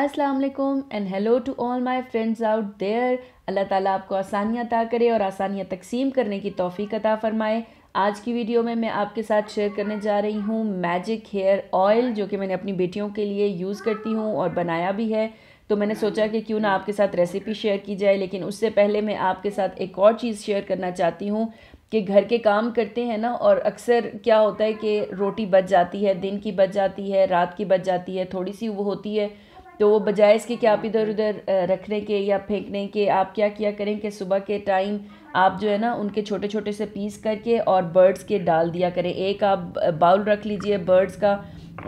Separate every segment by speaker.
Speaker 1: अस्सलाम वालेकुम and hello to all my friends out there अल्लाह ताला आपको आसानियाँ अता करे और आसानियाँ तकसीम करने की तोफ़ी अता फ़रमाए आज की वीडियो में मैं आपके साथ शेयर करने जा रही हूँ मैजिक हेयर ऑयल जो कि मैंने अपनी बेटियों के लिए यूज़ करती हूँ और बनाया भी है तो मैंने सोचा कि क्यों ना आपके साथ रेसिपी शेयर की जाए लेकिन उससे पहले मैं आपके साथ एक और चीज़ शेयर करना चाहती हूँ कि घर के काम करते हैं ना और अक्सर क्या होता है कि रोटी बच जाती है दिन की बच जाती है रात की बच जाती है थोड़ी सी वो होती है तो वो बजाय इसके कि आप हाँ, इधर हाँ। उधर रखने के या फेंकने के आप क्या किया करें कि सुबह के टाइम आप जो है ना उनके छोटे छोटे से पीस करके और बर्ड्स के डाल दिया करें एक आप बाउल रख लीजिए बर्ड्स का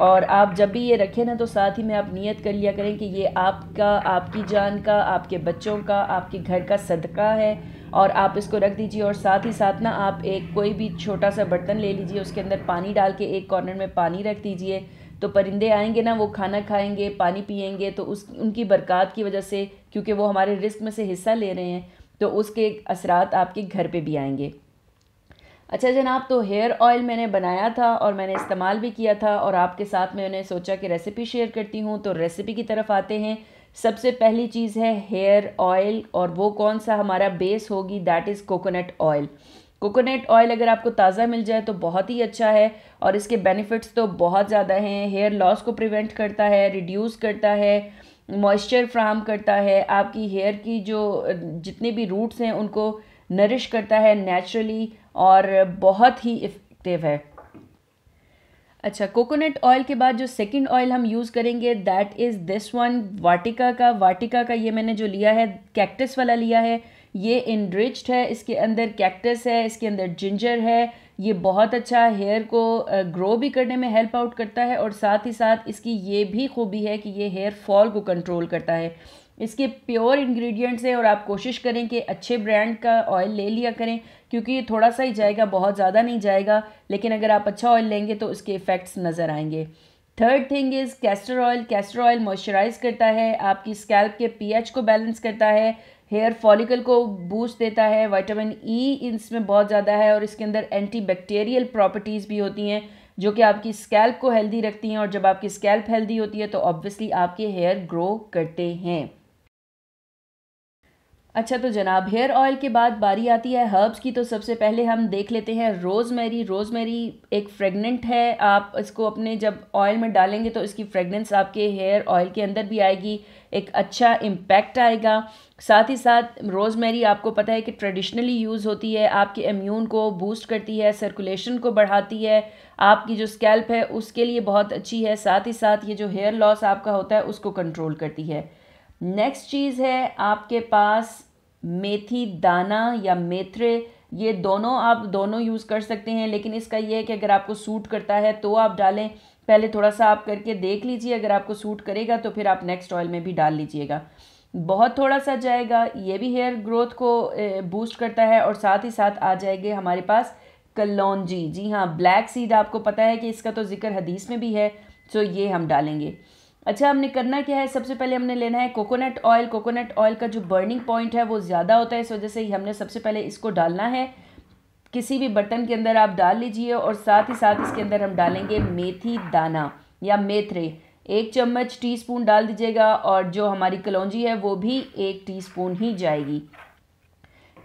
Speaker 1: और आप जब भी ये रखें ना तो साथ ही में आप नियत कर लिया करें कि ये आपका आपकी जान का आपके बच्चों का आपके घर का सदका है और आप इसको रख दीजिए और साथ ही साथ ना आप एक कोई भी छोटा सा बर्तन ले लीजिए उसके अंदर पानी डाल के एक कॉर्नर में पानी रख दीजिए तो परिंदे आएंगे ना वो खाना खाएंगे पानी पियेंगे तो उस उनकी बरकत की वजह से क्योंकि वो हमारे रिस्क में से हिस्सा ले रहे हैं तो उसके असरात आपके घर पे भी आएंगे अच्छा जनाब तो हेयर ऑयल मैंने बनाया था और मैंने इस्तेमाल भी किया था और आपके साथ मैंने सोचा कि रेसिपी शेयर करती हूँ तो रेसिपी की तरफ आते हैं सबसे पहली चीज़ है हेयर ऑयल और वो कौन सा हमारा बेस होगी that is coconut oil coconut oil अगर आपको ताज़ा मिल जाए तो बहुत ही अच्छा है और इसके बेनिफिट्स तो बहुत ज़्यादा हैं हेयर लॉस को प्रिवेंट करता है रिड्यूस करता है मॉइस्चर फ्राहम करता है आपकी हेयर की जो जितने भी रूट्स हैं उनको नरिश करता है नेचुरली और बहुत ही इफ़ेक्टिव है अच्छा कोकोनट ऑयल के बाद जो सेकंड ऑयल हम यूज़ करेंगे that is this one Vatika का वाटिका का ये मैंने जो लिया है कैक्टस वाला लिया है ये इनरिच्ड है इसके अंदर कैक्टस है इसके अंदर जिंजर है ये बहुत अच्छा हेयर को ग्रो भी करने में हेल्प आउट करता है और साथ ही साथ इसकी ये भी खूबी है कि ये हेयर फॉल को कंट्रोल करता है इसके प्योर इंग्रेडिएंट्स हैं और आप कोशिश करें कि अच्छे ब्रांड का ऑयल ले लिया करें क्योंकि ये थोड़ा सा ही जाएगा बहुत ज़्यादा नहीं जाएगा लेकिन अगर आप अच्छा ऑयल लेंगे तो उसके इफ़ेक्ट्स नज़र आएंगे third thing is castor oil castor oil moisturize करता है आपकी स्कैल्प के पीएच को बैलेंस करता है हेयर फॉलिकल को बूस्ट देता है विटामिन ई e इसमें बहुत ज़्यादा है और इसके अंदर एंटी बैक्टेरियल प्रॉपर्टीज़ भी होती हैं जो कि आपकी स्कैल्प को हेल्दी रखती हैं और जब आपकी स्कैल्प हेल्दी होती है तो ऑब्वियसली आपके हेयर ग्रो करते हैं अच्छा तो जनाब हेयर ऑयल के बाद बारी आती है हर्ब्स की तो सबसे पहले हम देख लेते हैं रोज़मेरी रोज़मेरी एक फ्रेगनेंट है आप इसको अपने जब ऑयल में डालेंगे तो इसकी फ्रेगनेंस आपके हेयर ऑयल के अंदर भी आएगी एक अच्छा इम्पैक्ट आएगा साथ ही साथ रोज़मेरी आपको पता है कि ट्रेडिशनली यूज़ होती है आपके इम्यून को बूस्ट करती है सर्कुलेशन को बढ़ाती है आपकी जो स्कैल्प है उसके लिए बहुत अच्छी है साथ ही साथ ये जो हेयर लॉस आपका होता है उसको कंट्रोल करती है नेक्स्ट चीज़ है आपके पास मेथी दाना या मेथरे ये दोनों आप दोनों यूज़ कर सकते हैं लेकिन इसका ये है कि अगर आपको सूट करता है तो आप डालें पहले थोड़ा सा आप करके देख लीजिए अगर आपको सूट करेगा तो फिर आप नेक्स्ट ऑयल में भी डाल लीजिएगा बहुत थोड़ा सा जाएगा ये भी हेयर ग्रोथ को बूस्ट करता है और साथ ही साथ आ जाएंगे हमारे पास कलौजी जी हाँ ब्लैक सीड आपको पता है कि इसका तो जिक्र हदीस में भी है सो ये हम डालेंगे अच्छा हमने करना क्या है सबसे पहले हमने लेना है कोकोनट ऑयल कोकोनट ऑयल का जो बर्निंग पॉइंट है वो ज़्यादा होता है इस वजह से हमने सबसे पहले इसको डालना है किसी भी बर्तन के अंदर आप डाल लीजिए और साथ ही साथ इसके अंदर हम डालेंगे मेथी दाना या मेथरे एक चम्मच टीस्पून डाल दीजिएगा और जो हमारी कलौजी है वो भी एक टीस्पून ही जाएगी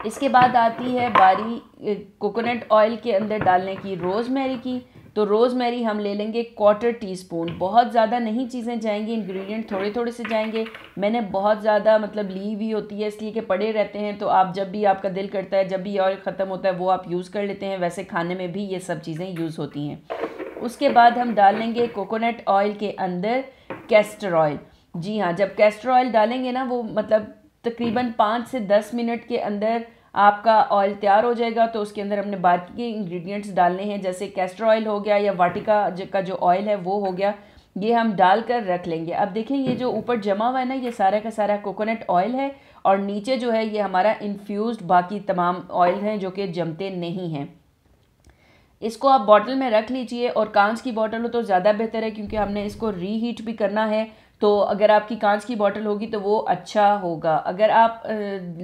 Speaker 1: इसके बाद आती है बारी कोकोनट ऑयल के अंदर डालने की रोज़मेरी की तो रोज़मेरी हम ले लेंगे क्वार्टर टी स्पून बहुत ज़्यादा नहीं चीज़ें जाएंगी इंग्रेडिएंट थोड़े थोड़े से जाएंगे मैंने बहुत ज़्यादा मतलब ली हुई होती है इसलिए कि पड़े रहते हैं तो आप जब भी आपका दिल करता है जब भी ऑयल ख़त्म होता है वो आप यूज़ कर लेते हैं वैसे खाने में भी ये सब चीज़ें यूज़ होती हैं उसके बाद हम डाल लेंगे कोकोनट ऑयल के अंदर कैस्टर ऑयल जी हाँ जब कैस्टर ऑयल डालेंगे ना वो मतलब तकरीबन पाँच से दस मिनट के अंदर आपका ऑयल तैयार हो जाएगा तो उसके अंदर हमने बाकी इंग्रेडिएंट्स डालने हैं जैसे कैस्टर ऑयल हो गया या वाटिका का जो ऑयल है वो हो गया ये हम डाल कर रख लेंगे अब देखिए ये जो ऊपर जमा हुआ है ना ये सारा का सारा कोकोनट ऑयल है और नीचे जो है ये हमारा इन्फ्यूज़ बाकी तमाम ऑयल हैं जो कि जमते नहीं हैं इसको आप बॉटल में रख लीजिए और कांच की बॉटल हो तो ज़्यादा बेहतर है क्योंकि हमने इसको रीहीट भी करना है तो अगर आपकी कांच की बॉटल होगी तो वो अच्छा होगा अगर आप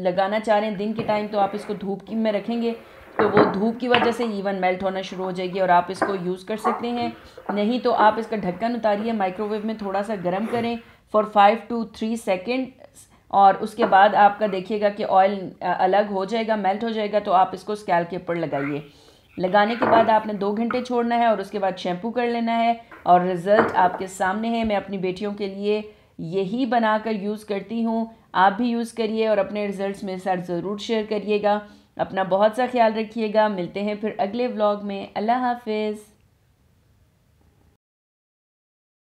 Speaker 1: लगाना चाह रहे हैं दिन के टाइम तो आप इसको धूप में रखेंगे तो वो धूप की वजह से ईवन मेल्ट होना शुरू हो जाएगी और आप इसको यूज़ कर सकते हैं नहीं तो आप इसका ढक्कन उतारिए माइक्रोवेव में थोड़ा सा गर्म करें for five two three second और उसके बाद आपका देखिएगा कि ऑयल अलग हो जाएगा मेल्ट हो जाएगा तो आप इसको स्कैल के ऊपर लगाइए लगाने के बाद आपने दो घंटे छोड़ना है और उसके बाद शैम्पू कर लेना है और रिज़ल्ट आपके सामने है मैं अपनी बेटियों के लिए यही बनाकर यूज़ करती हूँ आप भी यूज़ करिए और अपने रिज़ल्ट मेरे साथ ज़रूर शेयर करिएगा अपना बहुत सा ख्याल रखिएगा मिलते हैं फिर अगले व्लॉग में अल्लाह हाफिज़